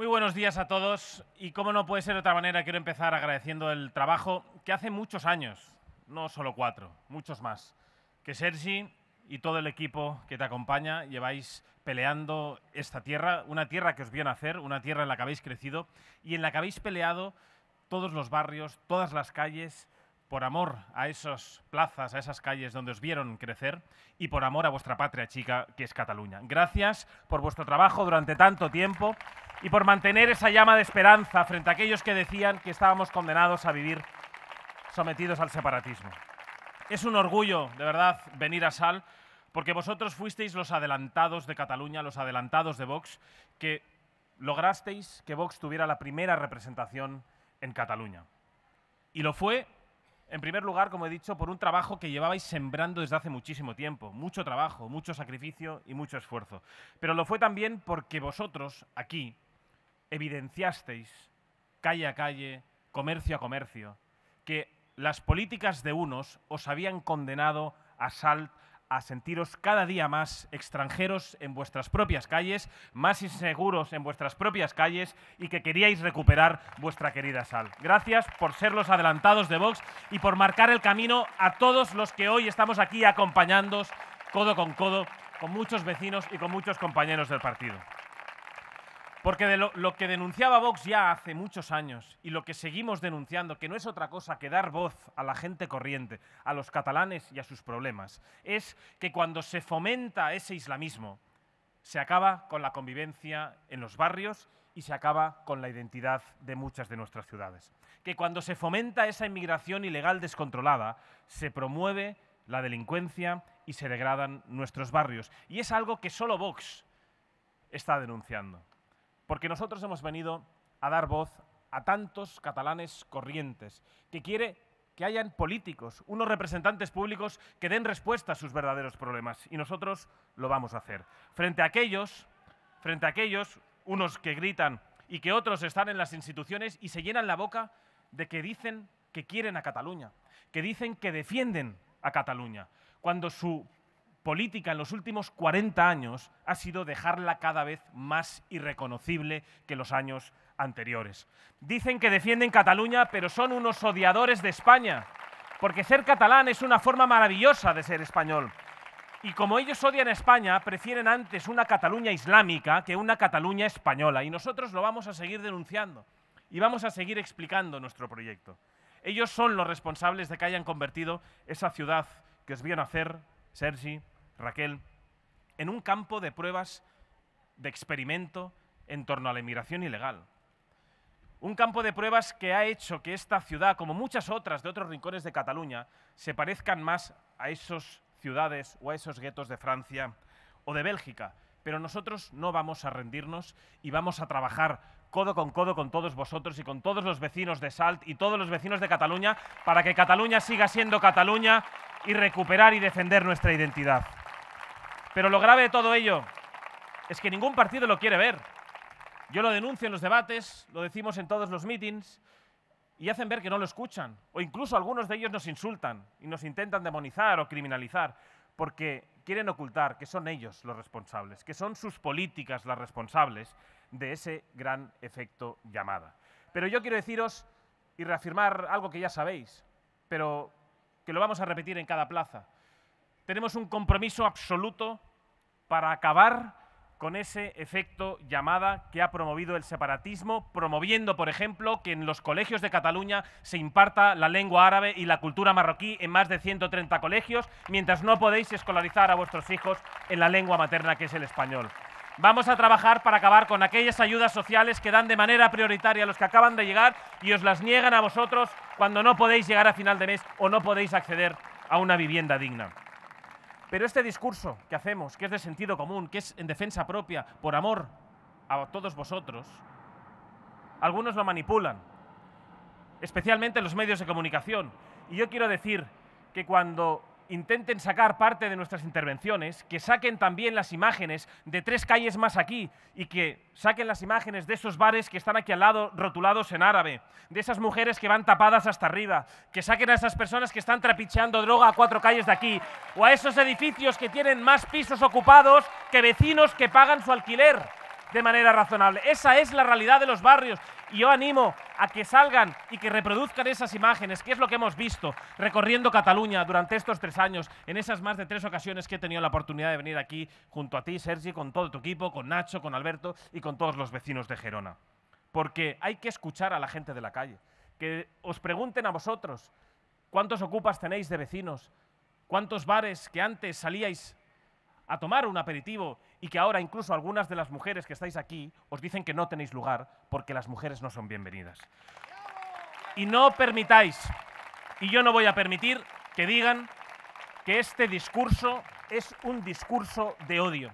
Muy buenos días a todos y como no puede ser de otra manera, quiero empezar agradeciendo el trabajo que hace muchos años, no solo cuatro, muchos más, que Sergi y todo el equipo que te acompaña lleváis peleando esta tierra, una tierra que os vio nacer, una tierra en la que habéis crecido y en la que habéis peleado todos los barrios, todas las calles, por amor a esas plazas, a esas calles donde os vieron crecer y por amor a vuestra patria chica, que es Cataluña. Gracias por vuestro trabajo durante tanto tiempo y por mantener esa llama de esperanza frente a aquellos que decían que estábamos condenados a vivir sometidos al separatismo. Es un orgullo, de verdad, venir a Sal, porque vosotros fuisteis los adelantados de Cataluña, los adelantados de Vox, que lograsteis que Vox tuviera la primera representación en Cataluña. Y lo fue en primer lugar, como he dicho, por un trabajo que llevabais sembrando desde hace muchísimo tiempo. Mucho trabajo, mucho sacrificio y mucho esfuerzo. Pero lo fue también porque vosotros, aquí, evidenciasteis, calle a calle, comercio a comercio, que las políticas de unos os habían condenado a salt a sentiros cada día más extranjeros en vuestras propias calles, más inseguros en vuestras propias calles y que queríais recuperar vuestra querida sal. Gracias por ser los adelantados de Vox y por marcar el camino a todos los que hoy estamos aquí acompañándos codo con codo con muchos vecinos y con muchos compañeros del partido. Porque lo, que denunciaba Vox ya hace muchos años y lo que seguimos denunciando, que no es otra cosa que dar voz a la gente corriente, a los catalanes y a sus problemas, es que cuando se fomenta ese islamismo, se acaba con la convivencia en los barrios y se acaba con la identidad de muchas de nuestras ciudades. Que cuando se fomenta esa inmigración ilegal descontrolada, se promueve la delincuencia y se degradan nuestros barrios. Y es algo que solo Vox está denunciando porque nosotros hemos venido a dar voz a tantos catalanes corrientes que quiere que hayan políticos, unos representantes públicos que den respuesta a sus verdaderos problemas y nosotros lo vamos a hacer. Frente a aquellos, frente a aquellos unos que gritan y que otros están en las instituciones y se llenan la boca de que dicen que quieren a Cataluña, que dicen que defienden a Cataluña, cuando su política en los últimos 40 años ha sido dejarla cada vez más irreconocible que los años anteriores. Dicen que defienden Cataluña, pero son unos odiadores de España, porque ser catalán es una forma maravillosa de ser español. Y como ellos odian España, prefieren antes una Cataluña islámica que una Cataluña española. Y nosotros lo vamos a seguir denunciando y vamos a seguir explicando nuestro proyecto. Ellos son los responsables de que hayan convertido esa ciudad que es bien hacer Sergi, Raquel, en un campo de pruebas de experimento en torno a la inmigración ilegal. Un campo de pruebas que ha hecho que esta ciudad, como muchas otras de otros rincones de Cataluña, se parezcan más a esas ciudades o a esos guetos de Francia o de Bélgica, pero nosotros no vamos a rendirnos y vamos a trabajar codo con codo con todos vosotros y con todos los vecinos de Salt y todos los vecinos de Cataluña para que Cataluña siga siendo Cataluña y recuperar y defender nuestra identidad. Pero lo grave de todo ello es que ningún partido lo quiere ver. Yo lo denuncio en los debates, lo decimos en todos los meetings y hacen ver que no lo escuchan. O incluso algunos de ellos nos insultan y nos intentan demonizar o criminalizar porque quieren ocultar que son ellos los responsables, que son sus políticas las responsables de ese gran efecto llamada. Pero yo quiero deciros y reafirmar algo que ya sabéis, pero que lo vamos a repetir en cada plaza. Tenemos un compromiso absoluto para acabar con ese efecto llamada que ha promovido el separatismo, promoviendo, por ejemplo, que en los colegios de Cataluña se imparta la lengua árabe y la cultura marroquí en más de 130 colegios, mientras no podéis escolarizar a vuestros hijos en la lengua materna que es el español. Vamos a trabajar para acabar con aquellas ayudas sociales que dan de manera prioritaria a los que acaban de llegar y os las niegan a vosotros cuando no podéis llegar a final de mes o no podéis acceder a una vivienda digna. Pero este discurso que hacemos, que es de sentido común, que es en defensa propia, por amor a todos vosotros, algunos lo manipulan, especialmente los medios de comunicación. Y yo quiero decir que cuando intenten sacar parte de nuestras intervenciones, que saquen también las imágenes de tres calles más aquí y que saquen las imágenes de esos bares que están aquí al lado rotulados en árabe, de esas mujeres que van tapadas hasta arriba, que saquen a esas personas que están trapicheando droga a cuatro calles de aquí o a esos edificios que tienen más pisos ocupados que vecinos que pagan su alquiler de manera razonable. Esa es la realidad de los barrios y yo animo a que salgan y que reproduzcan esas imágenes, que es lo que hemos visto recorriendo Cataluña durante estos tres años, en esas más de tres ocasiones que he tenido la oportunidad de venir aquí junto a ti, Sergi, con todo tu equipo, con Nacho, con Alberto y con todos los vecinos de Gerona. Porque hay que escuchar a la gente de la calle, que os pregunten a vosotros cuántos ocupas tenéis de vecinos, cuántos bares que antes salíais a tomar un aperitivo y que ahora incluso algunas de las mujeres que estáis aquí os dicen que no tenéis lugar porque las mujeres no son bienvenidas. Y no permitáis, y yo no voy a permitir que digan que este discurso es un discurso de odio.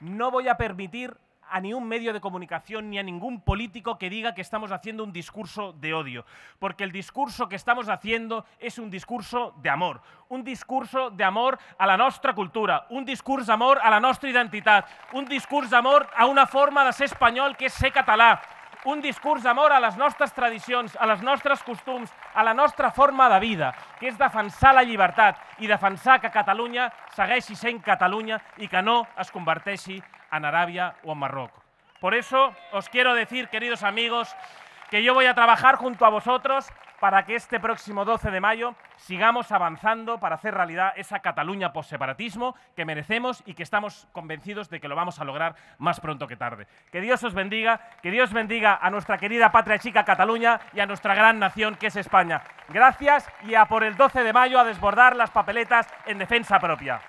No voy a permitir a ni un medio de comunicación ni a ningún político que diga que estamos haciendo un discurso de odio, porque el discurso que estamos haciendo es un discurso de amor, un discurso de amor a la nostra cultura, un discurs d'amor a la nostra identitat, un discurs d'amor a una forma de ser espanyol que és ser català, un discurs d'amor a les nostres tradicions, a les nostres costums, a la nostra forma de vida, que és defensar la llibertat i defensar que Catalunya segueixi sent Catalunya i que no es converteixi en Arabia o en Marruecos. Por eso os quiero decir, queridos amigos, que yo voy a trabajar junto a vosotros para que este próximo 12 de mayo sigamos avanzando para hacer realidad esa Cataluña post-separatismo que merecemos y que estamos convencidos de que lo vamos a lograr más pronto que tarde. Que Dios os bendiga, que Dios bendiga a nuestra querida patria chica Cataluña y a nuestra gran nación que es España. Gracias y a por el 12 de mayo a desbordar las papeletas en defensa propia.